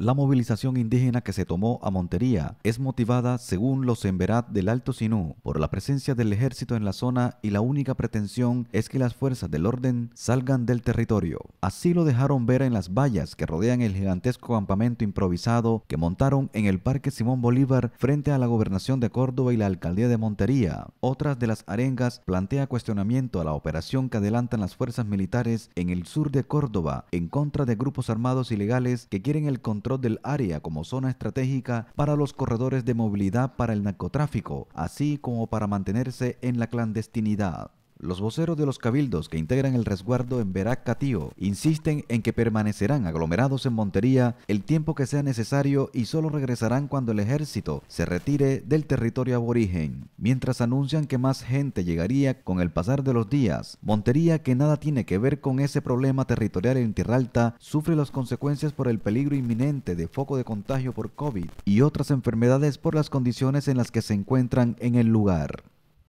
La movilización indígena que se tomó a Montería es motivada, según los Emberat del Alto Sinú, por la presencia del ejército en la zona y la única pretensión es que las fuerzas del orden salgan del territorio. Así lo dejaron ver en las vallas que rodean el gigantesco campamento improvisado que montaron en el Parque Simón Bolívar frente a la gobernación de Córdoba y la alcaldía de Montería. Otras de las arengas plantea cuestionamiento a la operación que adelantan las fuerzas militares en el sur de Córdoba en contra de grupos armados ilegales que quieren el control del área como zona estratégica para los corredores de movilidad para el narcotráfico, así como para mantenerse en la clandestinidad. Los voceros de los cabildos que integran el resguardo en Veracatío Catío insisten en que permanecerán aglomerados en Montería el tiempo que sea necesario y solo regresarán cuando el ejército se retire del territorio aborigen, mientras anuncian que más gente llegaría con el pasar de los días. Montería, que nada tiene que ver con ese problema territorial en Tierra sufre las consecuencias por el peligro inminente de foco de contagio por COVID y otras enfermedades por las condiciones en las que se encuentran en el lugar.